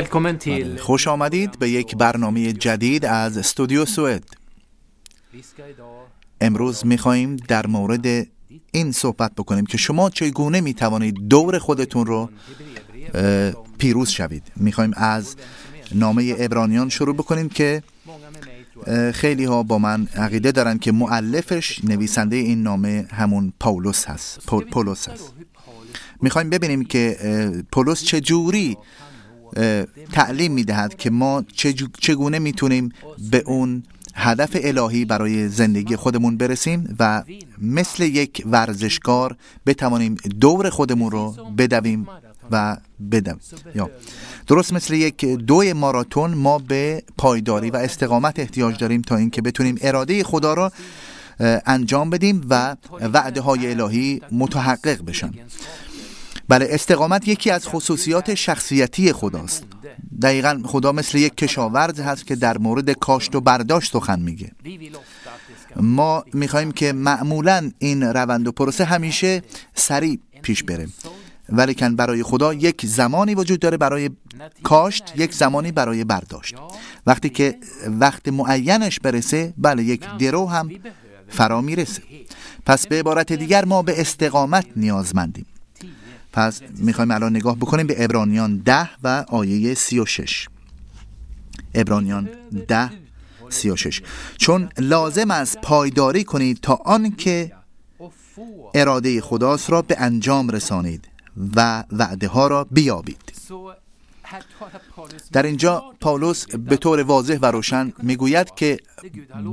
بله. خوش آمدید به یک برنامه جدید از استودیو سوئد. امروز می در مورد این صحبت بکنیم که شما چگونه می دور خودتون رو پیروز شوید. می از نامه ابرانیان شروع بکنیم که خیلی ها با من عقیده دارن که معلفش نویسنده این نامه همون پاولوس هست. پولوس هست. میخوایم ببینیم که پولس چه جوری تعلیم میدهد که ما چگونه میتونیم به اون هدف الهی برای زندگی خودمون برسیم و مثل یک ورزشکار بتوانیم دور خودمون رو بدویم و بدم یا درست مثل یک دوی ماراتون ما به پایداری و استقامت احتیاج داریم تا اینکه بتونیم اراده خدا را انجام بدیم و وعده های الهی متحقق بشن بله استقامت یکی از خصوصیات شخصیتی خداست دقیقا خدا مثل یک کشاورز هست که در مورد کاشت و برداشت سخن میگه ما میخواهیم که معمولا این روند و پروسه همیشه سریع پیش بره ولیکن برای خدا یک زمانی وجود داره برای کاشت یک زمانی برای برداشت وقتی که وقت معینش برسه بله یک درو هم فرا میرسه پس به عبارت دیگر ما به استقامت نیازمندیم پس میخوایم الان نگاه بکنیم به ابرانیان ده و آیه سی و شش ابرانیان ده سی و شش. چون لازم است پایداری کنید تا آنکه اراده خداست را به انجام رسانید و وعده ها را بیابید در اینجا پاولس به طور واضح و روشن میگوید که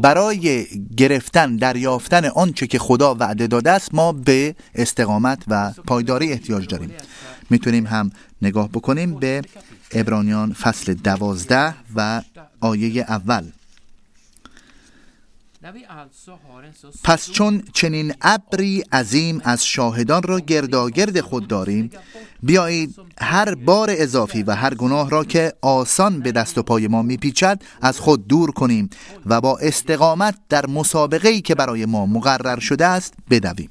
برای گرفتن دریافتن آنچه که خدا وعده داده است ما به استقامت و پایداری احتیاج داریم میتونیم هم نگاه بکنیم به ابرانیان فصل دوازده و آیه اول پس چون چنین ابری عظیم از شاهدان را گرداگرد خود داریم بیایید هر بار اضافی و هر گناه را که آسان به دست و پای ما میپیچد از خود دور کنیم و با استقامت در مسابقه‌ای که برای ما مقرر شده است بدویم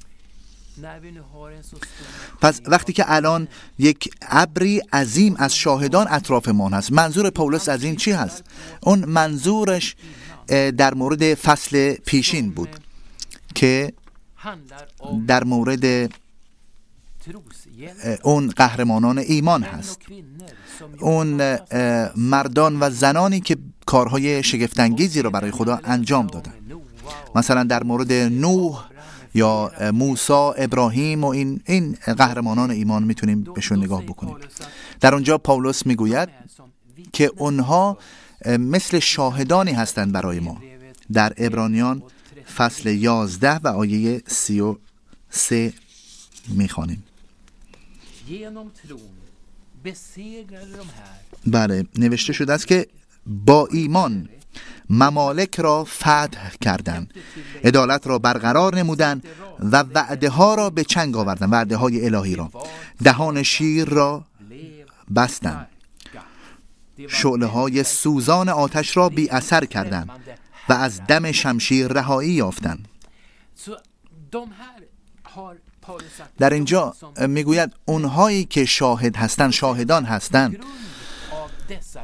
پس وقتی که الان یک ابری عظیم از شاهدان اطراف ما هست منظور پولس از این چی هست؟ اون منظورش در مورد فصل پیشین بود که در مورد اون قهرمانان ایمان هست اون مردان و زنانی که کارهای شگفتانگیزی را برای خدا انجام دادن مثلا در مورد نوح یا موسا ابراهیم و این این قهرمانان ایمان میتونیم بهشون نگاه بکنیم در اونجا پاولس میگوید که اونها مثل شاهدانی هستند برای ما در ابرانیان فصل 11 و آیه 33 میخوانیم بله نوشته شده است که با ایمان ممالک را فتح کردند عدالت را برقرار نمودند و وعده ها را به چنگ آوردن وعده های الهی را دهان شیر را بستند شعله های سوزان آتش را بی اثر و از دم شمشیر رهایی یافتند. در اینجا میگوید اونهایی که شاهد هستند شاهدان هستند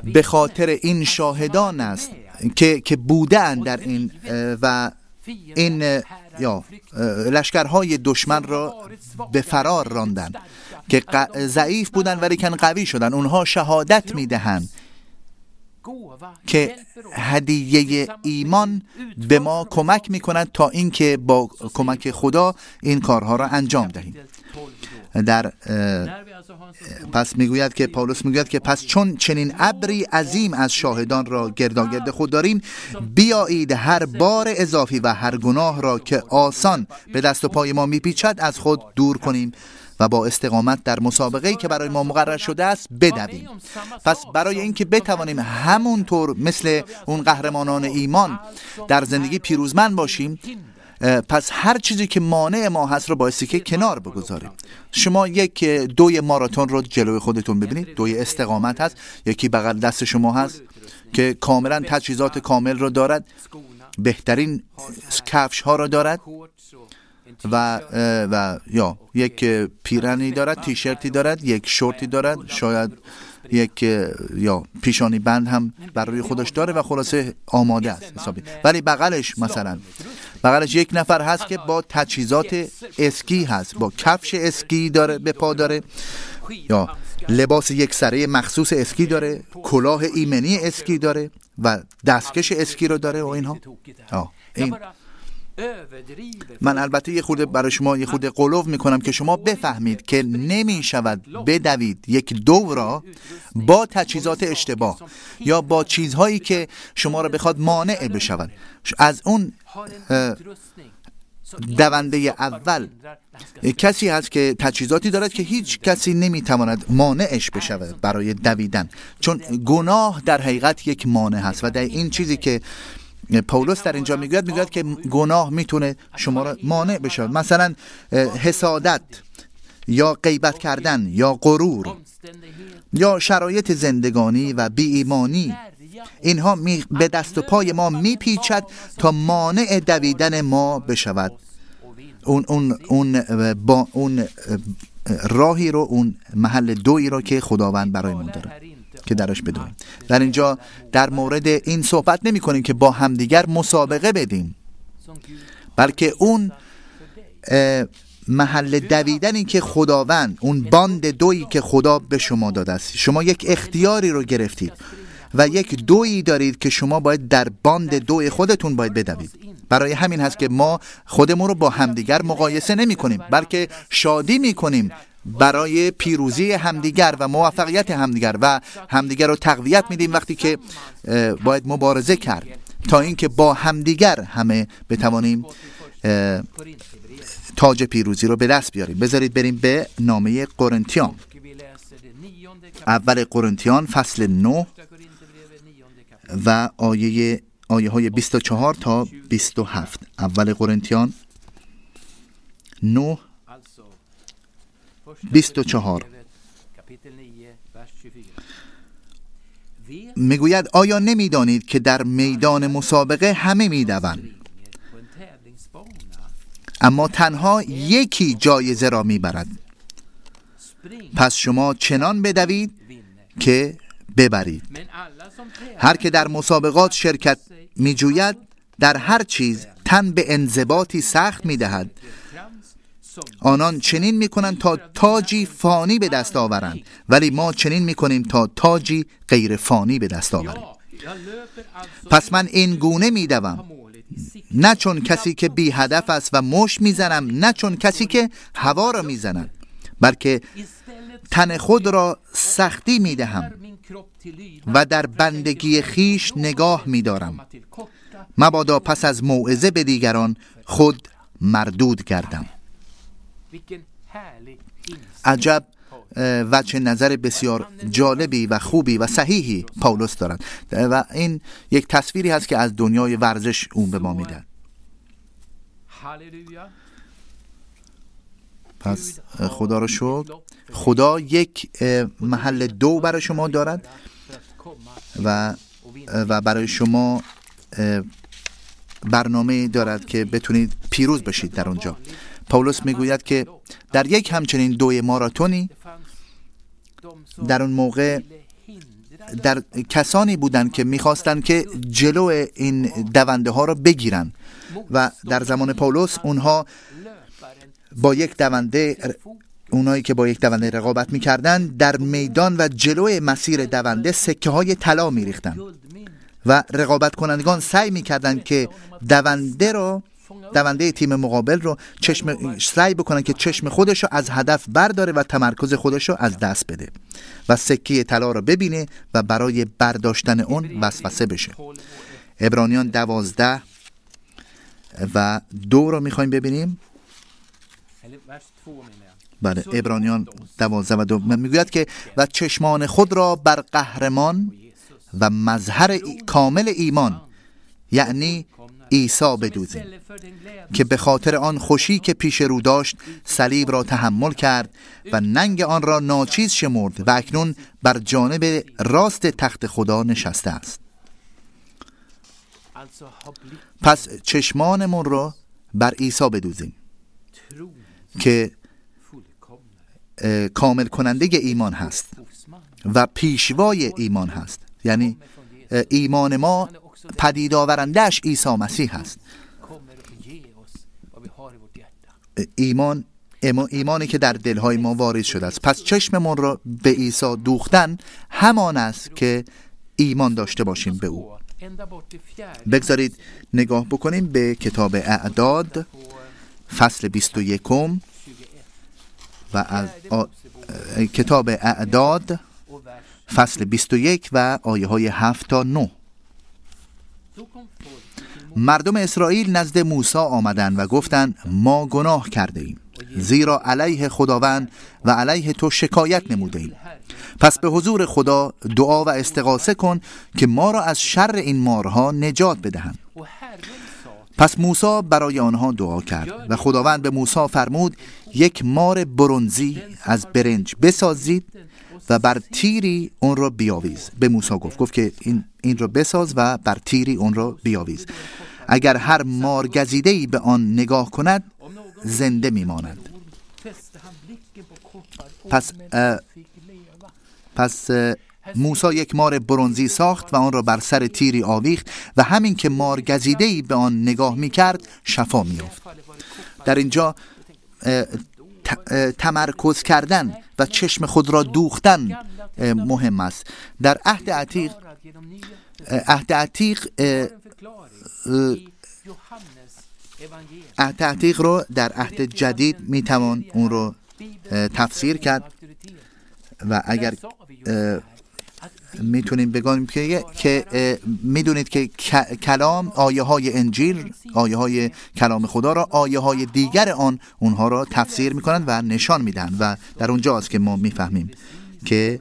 به خاطر این شاهدان است که که بودن در این و این یا لشکرهای دشمن را به فرار راندند که ضعیف بودن ولیکن قوی شدن اونها شهادت میدهند که هدیه ایمان به ما کمک می کند تا اینکه با کمک خدا این کارها را انجام دهیم در پس میگوید که پاولس میگوید که پس چون چنین ابری عظیم از شاهدان را گرداگرد خود داریم بیایید هر بار اضافی و هر گناه را که آسان به دست و پای ما میپیچد از خود دور کنیم و با استقامت در مسابقه که برای ما مقرر شده است بدویم پس برای اینکه بتوانیم همونطور مثل اون قهرمانان ایمان در زندگی پیروزمند باشیم پس هر چیزی که مانع ما هست رو بایستی که کنار بگذاریم شما یک دوی ماراتون رو جلوی خودتون ببینید دوی استقامت هست یکی بغل دست شما هست که کاملا تجهیزات کامل رو دارد بهترین کفش ها را دارد و و یا یک پیرنی دارد تیشرتی دارد یک شورتی دارد شاید یک یا پیشانی بند هم بر روی خودش داره و خلاصه آماده است حسابی ولی بغلش مثلا بغلش یک نفر هست که با تجهیزات اسکی هست با کفش اسکی داره به پا داره یا لباس یک سره مخصوص اسکی داره کلاه ایمنی اسکی داره و دستکش اسکی رو داره و اینها آه. این من البته یه خورده برای شما یه خورده قلوف میکنم که شما بفهمید که نمیشود بدوید یک دو را با تجهیزات اشتباه یا با چیزهایی که شما را بخواد مانع بشود از اون دونده اول کسی هست که تجهیزاتی دارد که هیچ کسی نمیتواند مانعش بشود برای دویدن چون گناه در حقیقت یک مانع هست و در این چیزی که پولس در اینجا میگوید میگوید که گناه میتونه شما را مانع بشه مثلا حسادت یا غیبت کردن یا غرور یا شرایط زندگانی و ایمانی اینها می به دست و پای ما میپیچد تا مانع دویدن ما بشود اون اون اون اون راهی رو اون محل دوی رو که خداوند برای ما داره که درش بدونیم در اینجا در مورد این صحبت نمی کنیم که با همدیگر مسابقه بدیم بلکه اون محل دویدنی که خداوند اون باند دویی که خدا به شما داده است شما یک اختیاری رو گرفتید و یک دویی دارید که شما باید در باند دوی خودتون باید بدوید برای همین هست که ما خودمون رو با همدیگر مقایسه نمی کنیم بلکه شادی می کنیم برای پیروزی همدیگر و موفقیت همدیگر و همدیگر رو تقویت میدیم وقتی که باید مبارزه کرد تا اینکه با همدیگر همه بتوانیم تاج پیروزی رو به دست بیاریم بذارید بریم به نامه قرنتیان اول قرنتیان فصل 9 و آیه آیه های 24 تا 27 اول قرنتیان 9 24 میگوید آیا نمیدانید که در میدان مسابقه همه میدوند اما تنها یکی جایزه را میبرد پس شما چنان بدوید که ببرید هر که در مسابقات شرکت میجوید در هر چیز تن به انضباطی سخت میدهد آنان چنین می کنند تا تاجی فانی به دست آورند ولی ما چنین می کنیم تا تاجی غیر فانی به دست آوریم پس من این گونه می دوم نه چون کسی که بی هدف است و مش میزنم نه چون کسی که هوا را میزنم بلکه تن خود را سختی دهم و در بندگی خیش نگاه میدارم مبادا پس از موعظه به دیگران خود مردود گردم عجب وچه نظر بسیار جالبی و خوبی و صحیحی پاولوس دارد و این یک تصویری هست که از دنیای ورزش اون به ما میدن پس خدا رو شد خدا یک محل دو برای شما دارد و و برای شما برنامه دارد که بتونید پیروز بشید در اونجا پاولس میگوید که در یک همچنین دوی ماراتونی در اون موقع در کسانی بودند که میخواستند که جلو این دونده ها را بگیرند. و در زمان پولس اونها با یک دونده اونایی که با یک دونده رقابت میکردند در میدان و جلو مسیر دونده سکه های طلا میریختند و رقابت کنندگان سعی میکردند که دونده را دونده تیم مقابل رو چشم سعی بکنن که چشم خودش رو از هدف برداره و تمرکز خودش رو از دست بده و سکه طلا رو ببینه و برای برداشتن اون وسوسه بشه ابرانیان دوازده و دو رو میخوایم ببینیم بله ابرانیان دوازده و دو میگوید که و چشمان خود را بر قهرمان و مظهر کامل ایمان یعنی عیسی بدوزیم که به خاطر آن خوشی که پیش رو داشت صلیب را تحمل کرد و ننگ آن را ناچیز شمرد و اکنون بر جانب راست تخت خدا نشسته است پس چشمانمون را بر عیسی بدوزیم که کامل کننده ایمان هست و پیشوای ایمان هست یعنی ایمان ما پدید آورندهش عیسی مسیح است ایمان ایمانی که در دلهای ما وارد شده است پس چشممان را به عیسی دوختن همان است که ایمان داشته باشیم به او بگذارید نگاه بکنیم به کتاب اعداد فصل 21 و از آ... کتاب اعداد فصل 21 و آیه های 7 تا 9 مردم اسرائیل نزد موسی آمدند و گفتند ما گناه کرده ایم زیرا علیه خداوند و علیه تو شکایت نموده ایم پس به حضور خدا دعا و استقاسه کن که ما را از شر این مارها نجات بدهند پس موسی برای آنها دعا کرد و خداوند به موسی فرمود یک مار برونزی از برنج بسازید و بر تیری اون را بیاویز به موسی گفت گفت که این, این را بساز و بر تیری اون را بیاویز اگر هر مارگزیده ای به آن نگاه کند زنده میمانند پس پس موسا یک مار برونزی ساخت و آن را بر سر تیری آویخت و همین که مار ای به آن نگاه می کرد شفا می در اینجا تمرکز کردن و چشم خود را دوختن مهم است در عهد عتیق عهد عتیق عهد عتیق رو در عهد جدید میتوان اون رو تفسیر کرد و اگر میتونیم بگم که که میدونید که کلام آیه های انجیل آیه های کلام خدا را آیه های دیگر آن اونها را تفسیر میکنند و نشان میدن و در اونجا اونجاست که ما میفهمیم که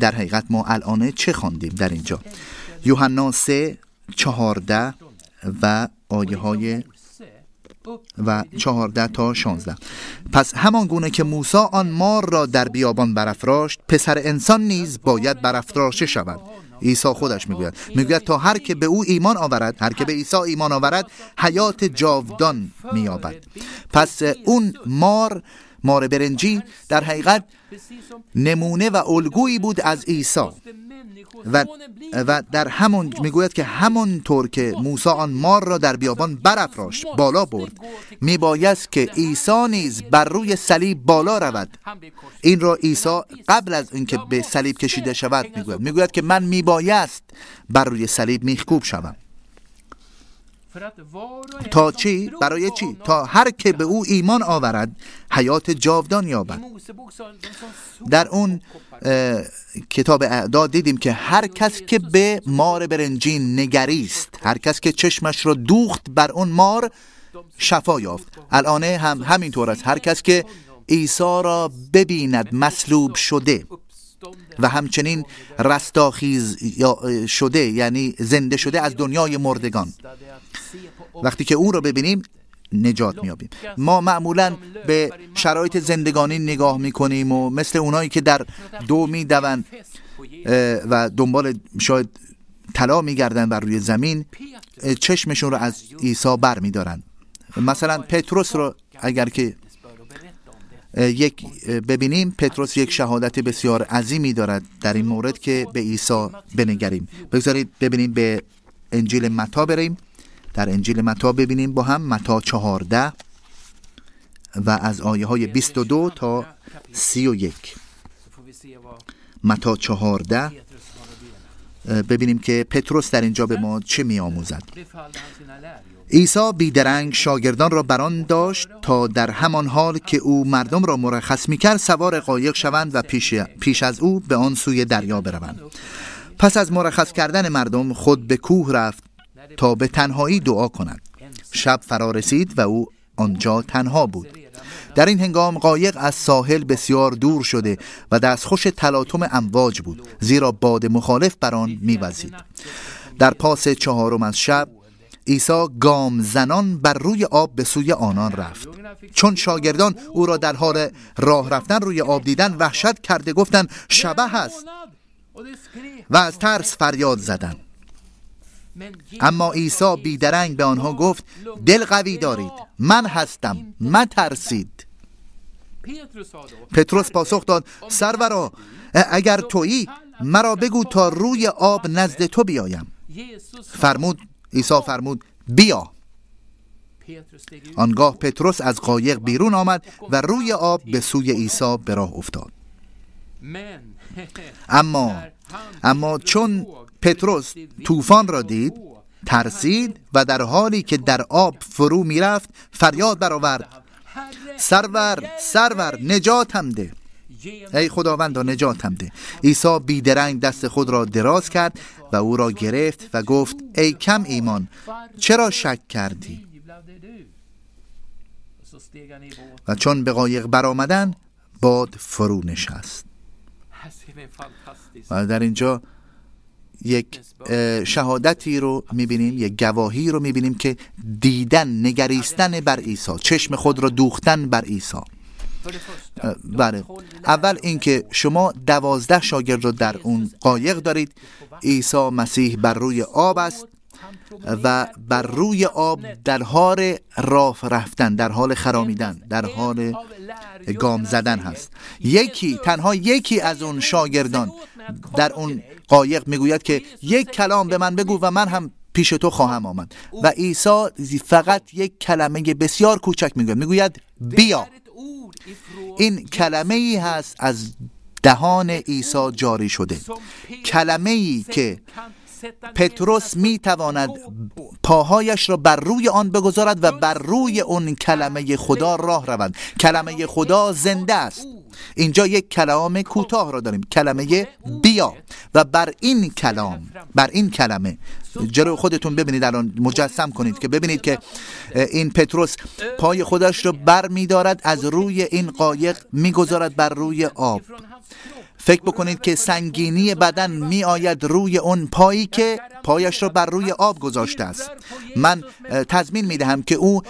در حقیقت ما الان چه خواندیم در اینجا یوحنا 3 14 و آیه های و چهارده تا شانزده پس همان گونه که موسا آن مار را در بیابان برافراشت پسر انسان نیز باید برافراشته شود عیسی خودش میگوید میگوید تا هر که به او ایمان آورد هر که به عیسی ایمان آورد حیات جاودان مییابد پس اون مار مار برنجی در حقیقت نمونه و الگویی بود از عیسی و, و در همون میگوید که همون طور که موسی آن مار را در بیابان برافراشت بالا برد میبایست که عیسی نیز بر روی صلیب بالا رود این را عیسی قبل از اینکه به صلیب کشیده شود میگوید میگوید که من میبایست بر روی صلیب میخکوب شوم تا چی؟ برای چی؟ تا هر که به او ایمان آورد حیات جاودان یابد در اون کتاب اعداد دیدیم که هر کس که به مار برنجین نگریست هر کس که چشمش را دوخت بر اون مار شفا یافت الان هم همینطور است هر کس که عیسی را ببیند مصلوب شده و همچنین رستاخیز شده یعنی زنده شده از دنیای مردگان وقتی که اون رو ببینیم نجات میابیم ما معمولا به شرایط زندگانی نگاه میکنیم و مثل اونایی که در دو میدون و دنبال شاید طلا میگردن بر روی زمین چشمشون رو از عیسی بر میدارن مثلا پتروس رو اگر که یک ببینیم پتروس یک شهادت بسیار عظیمی دارد در این مورد که به عیسی بنگریم بگذارید ببینیم به انجیل متا بریم در انجیل متا ببینیم با هم متا 14 و از آیه های 22 تا 31 متا 14 ببینیم که پتروس در اینجا به ما چه می آموزد عیسی بیدرنگ شاگردان را بران داشت تا در همان حال که او مردم را مرخص می کرد سوار قایق شوند و پیش, پیش از او به آن سوی دریا بروند پس از مرخص کردن مردم خود به کوه رفت تا به تنهایی دعا کند شب فرا رسید و او آنجا تنها بود در این هنگام قایق از ساحل بسیار دور شده و دستخوش تلاطم امواج بود زیرا باد مخالف بر آن میوزید در پاس چهارم از شب عیسی گام زنان بر روی آب به سوی آنان رفت چون شاگردان او را در حال راه رفتن روی آب دیدن وحشت کرده گفتند شبه است و از ترس فریاد زدند اما عیسی بیدرنگ به آنها گفت دل قوی دارید من هستم من ترسید پتروس پاسخ داد سرورا اگر تویی مرا بگو تا روی آب نزد تو بیایم فرمود عیسی فرمود بیا آنگاه پتروس از قایق بیرون آمد و روی آب به سوی عیسی به راه افتاد اما اما چون پتروس طوفان را دید ترسید و در حالی که در آب فرو میرفت فریاد برآورد سرور سرور نجاتم ده ای خداوند نجاتم ده عیسی بیدرنگ دست خود را دراز کرد و او را گرفت و گفت ای کم ایمان چرا شک کردی و چون به قایق برآمدند باد فرو نشست و در اینجا یک شهادتی رو میبینیم یک گواهی رو میبینیم که دیدن نگریستن بر عیسی چشم خود را دوختن بر عیسی بله اول اینکه شما دوازده شاگرد رو در اون قایق دارید عیسی مسیح بر روی آب است و بر روی آب در حال راف رفتن در حال خرامیدن در حال گام زدن هست یکی تنها یکی از اون شاگردان در اون قایق میگوید که یک کلام به من بگو و من هم پیش تو خواهم آمد و عیسی فقط یک کلمه بسیار کوچک میگوید میگوید بیا این کلمه ای هست از دهان عیسی جاری شده کلمه ای که پتروس می تواند پاهایش را بر روی آن بگذارد و بر روی اون کلمه خدا راه روند کلمه خدا زنده است اینجا یک کلام کوتاه را داریم کلمه بیا و بر این کلام بر این کلمه جلو خودتون ببینید الان مجسم کنید که ببینید که این پتروس پای خودش را بر دارد از روی این قایق میگذارد بر روی آب فکر بکنید که سنگینی بدن می آید روی اون پایی که پایش را بر روی آب گذاشته است من تضمین می دهم که او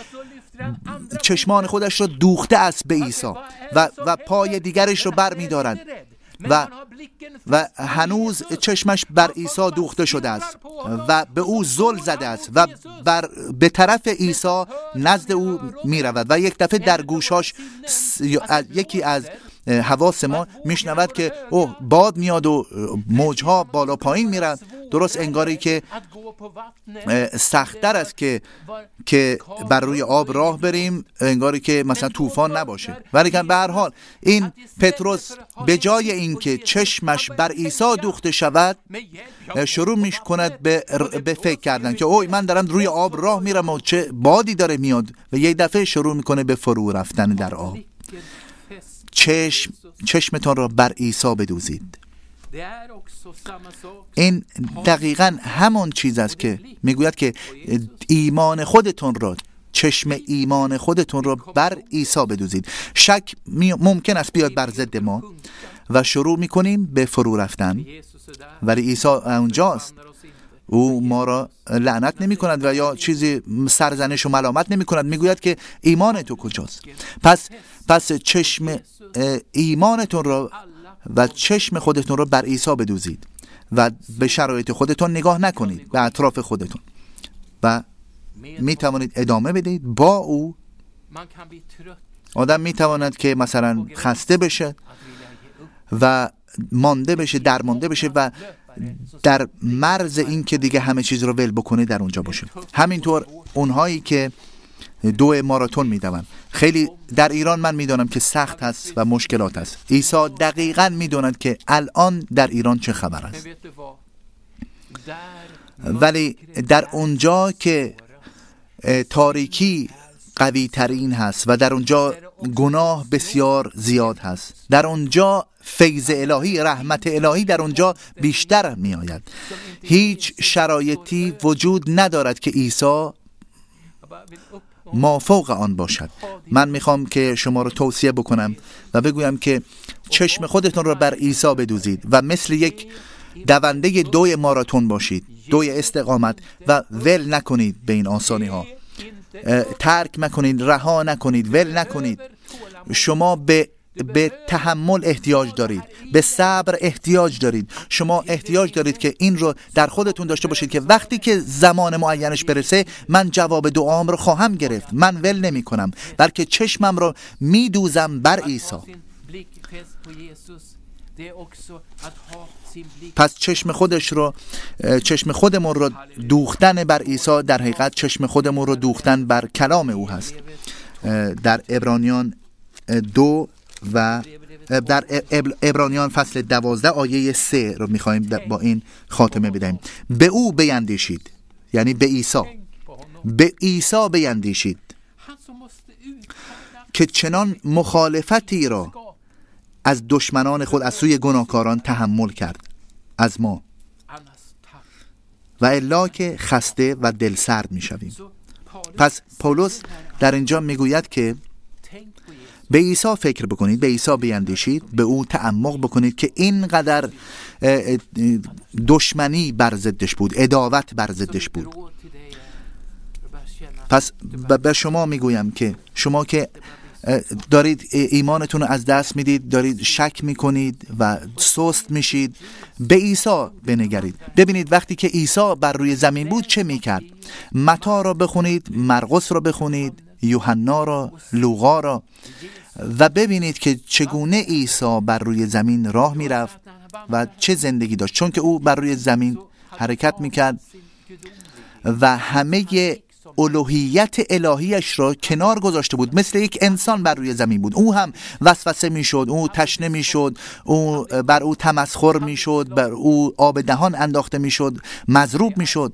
چشمان خودش رو دوخته است به عیسی و, و پای دیگرش رو بر می و, و هنوز چشمش بر عیسی دوخته شده است و به او زل زده است و بر به طرف عیسی نزد او می رود و یک دفعه در گوشاش یکی از حواس ما میشنود که او باد میاد و موجها بالا پایین میرن درست انگاری که سختتر است که که بر روی آب راه بریم انگاری که مثلا طوفان نباشه ولی به هر حال این پتروس به جای اینکه چشمش بر عیسی دوخته شود شروع می کند به, به فکر کردن که اوی من دارم روی آب راه میرم و چه بادی داره میاد و یک دفعه شروع میکنه به فرو رفتن در آب چشم چشمتان را بر عیسی بدوزید این دقیقا همان چیز است که میگوید که ایمان خودتون را چشم ایمان خودتون را بر عیسی بدوزید شک ممکن است بیاد بر ضد ما و شروع میکنیم به فرو رفتن ولی عیسی اونجاست او ما را لعنت نمی کند و یا چیزی سرزنش و ملامت نمی کند می گوید که ایمان تو کجاست پس پس چشم ایمانتون را و چشم خودتون را بر عیسی بدوزید و به شرایط خودتون نگاه نکنید به اطراف خودتون و می توانید ادامه بدید با او آدم می تواند که مثلا خسته بشه و مانده بشه درمانده بشه و آره. در مرز این که دیگه همه چیز رو ول بکنه در اونجا باشیم همینطور اونهایی که دو ماراتون میدونن خیلی در ایران من میدانم که سخت هست و مشکلات هست ایسا دقیقا میداند که الان در ایران چه خبر است ولی در اونجا که تاریکی قوی ترین هست و در اونجا گناه بسیار زیاد هست در اونجا فیض الهی رحمت الهی در اونجا بیشتر می آید هیچ شرایطی وجود ندارد که عیسی مافوق آن باشد من می خوام که شما رو توصیه بکنم و بگویم که چشم خودتون را بر عیسی بدوزید و مثل یک دونده دوی ماراتون باشید دوی استقامت و ول نکنید به این آسانی ها ترک نکنید رها نکنید ول نکنید شما به به تحمل احتیاج دارید به صبر احتیاج دارید شما احتیاج دارید که این رو در خودتون داشته باشید که وقتی که زمان معینش برسه من جواب دعام رو خواهم گرفت من ول نمی کنم بلکه چشمم رو دوزم بر عیسی پس چشم خودش رو چشم خودمون رو دوختن بر عیسی در حقیقت چشم خودمون رو دوختن بر کلام او هست در ابرانیان دو و در ابرانیان فصل دوازده آیه سه رو میخوایم با این خاتمه بدهیم به او بیندیشید یعنی به عیسی به عیسی بیندیشید که چنان مخالفتی را از دشمنان خود از سوی گناهکاران تحمل کرد از ما و الا که خسته و دلسرد میشویم پس پولس در اینجا میگوید که به عیسی فکر بکنید به عیسی بیندیشید به او تعمق بکنید که اینقدر دشمنی بر ضدش بود اداوت بر ضدش بود پس به شما میگویم که شما که دارید ایمانتون رو از دست میدید دارید شک میکنید و سست میشید به عیسی بنگرید ببینید وقتی که عیسی بر روی زمین بود چه میکرد متا را بخونید مرقس را بخونید یوحنا را لوقا را و ببینید که چگونه عیسی بر روی زمین راه میرفت و چه زندگی داشت چون که او بر روی زمین حرکت میکرد و همه الوهیت الهیش را کنار گذاشته بود مثل یک انسان بر روی زمین بود او هم وسوسه میشد او تشنه میشد او بر او تمسخر میشد بر او آب دهان انداخته میشد مضروب میشد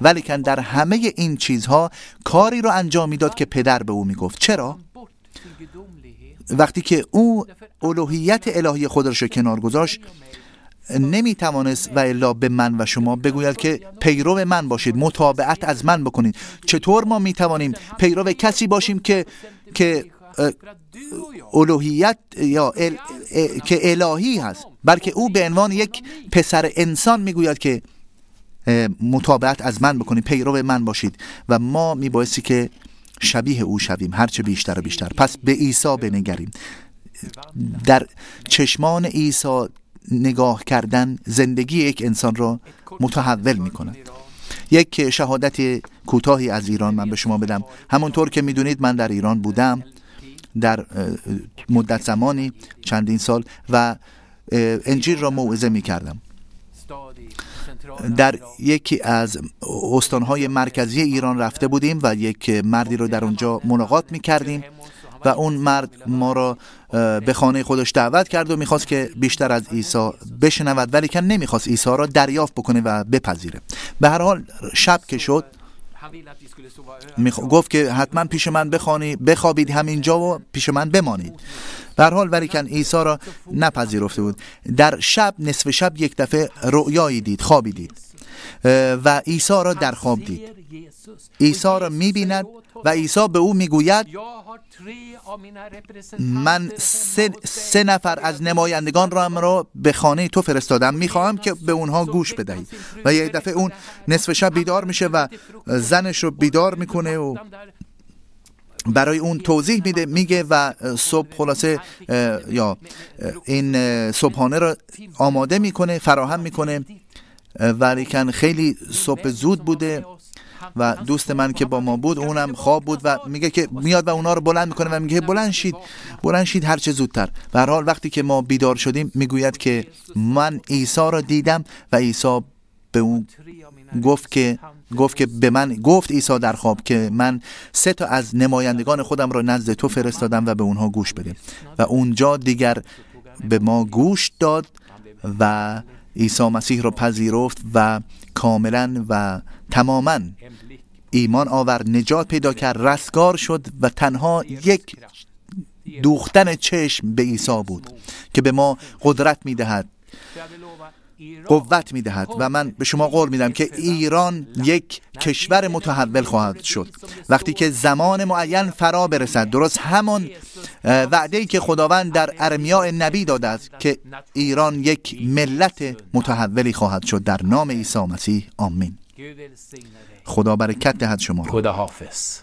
ولیکن در همه این چیزها کاری را انجام میداد که پدر به او میگفت چرا؟ وقتی که او الوهیت الهی خودش را کنار گذاشت نمی توانست و الا به من و شما بگوید که پیرو من باشید مطابعت از من بکنید چطور ما می توانیم پیرو کسی باشیم که که الوهیت یا که الهی هست بلکه او به عنوان یک پسر انسان میگوید که مطابقت از من بکنید پیرو من باشید و ما میبایستی که شبیه او شویم هرچه بیشتر و بیشتر پس به عیسی بنگریم در چشمان عیسی نگاه کردن زندگی یک انسان را متحول می کند یک شهادت کوتاهی از ایران من به شما بدم همونطور که میدونید من در ایران بودم در مدت زمانی چندین سال و انجیل را موعظه می کردم در یکی از استانهای مرکزی ایران رفته بودیم و یک مردی رو در اونجا ملاقات می کردیم و اون مرد ما را به خانه خودش دعوت کرد و میخواست که بیشتر از عیسی بشنود ولی کن نمیخواست عیسی را دریافت بکنه و بپذیره به هر حال شب که شد آره، گفت که حتما پیش من بخوانی بخوابید همینجا و پیش من بمانید در حال ولیکن ایسا را نپذیرفته بود در شب نصف شب یک دفعه رؤیایی دید خوابی دید و عیسی را در خواب دید عیسی را میبیند و عیسی به او میگوید من سه, نفر از نمایندگان را را به خانه تو فرستادم میخواهم که به اونها گوش بدهید و یه دفعه اون نصف شب بیدار میشه و زنش رو بیدار میکنه و برای اون توضیح میده میگه و صبح خلاصه یا این صبحانه را آماده میکنه فراهم میکنه ولیکن خیلی صبح زود بوده و دوست من که با ما بود اونم خواب بود و میگه که میاد و اونا رو بلند میکنه و میگه بلند شید بلند شید هر چه زودتر و هر حال وقتی که ما بیدار شدیم میگوید که من عیسی را دیدم و عیسی به اون گفت که گفت که به من گفت عیسی در خواب که من سه تا از نمایندگان خودم را نزد تو فرستادم و به اونها گوش بده و اونجا دیگر به ما گوش داد و عیسی مسیح را پذیرفت و کاملا و تماما ایمان آور نجات پیدا کرد رستگار شد و تنها یک دوختن چشم به عیسی بود که به ما قدرت می دهد قوت می دهد و من به شما قول میدم که ایران یک کشور متحول خواهد شد وقتی که زمان معین فرا برسد درست همان وعده ای که خداوند در ارمیا نبی داده است که ایران یک ملت متحولی خواهد شد در نام عیسی مسیح آمین خدا برکت دهد شما را خدا حافظ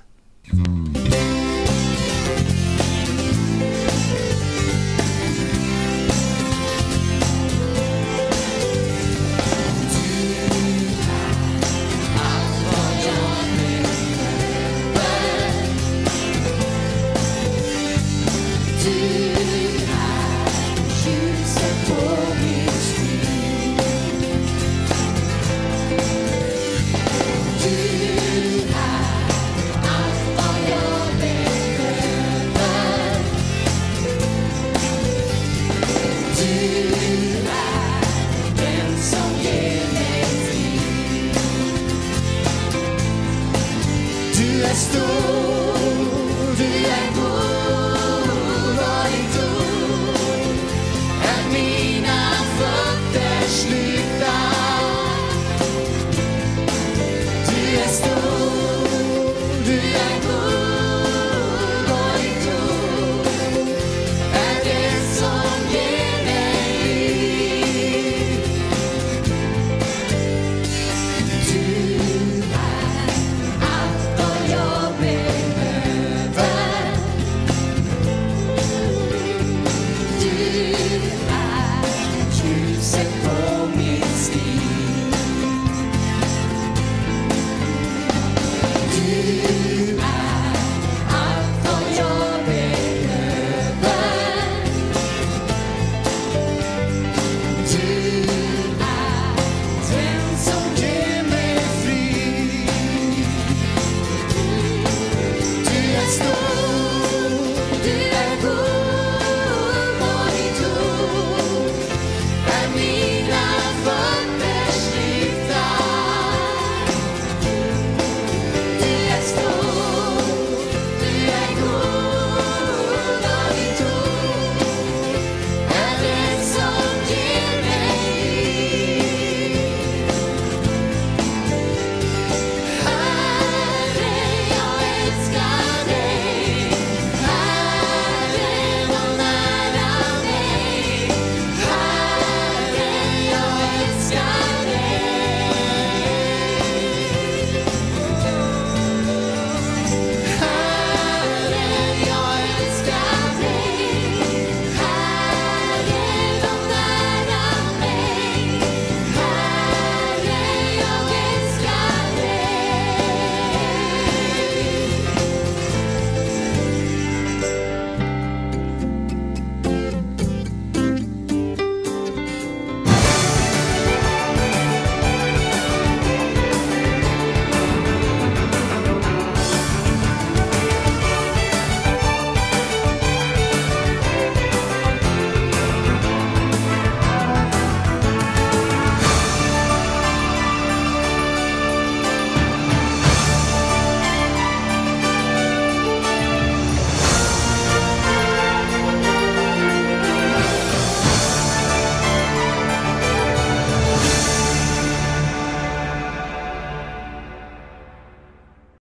Let's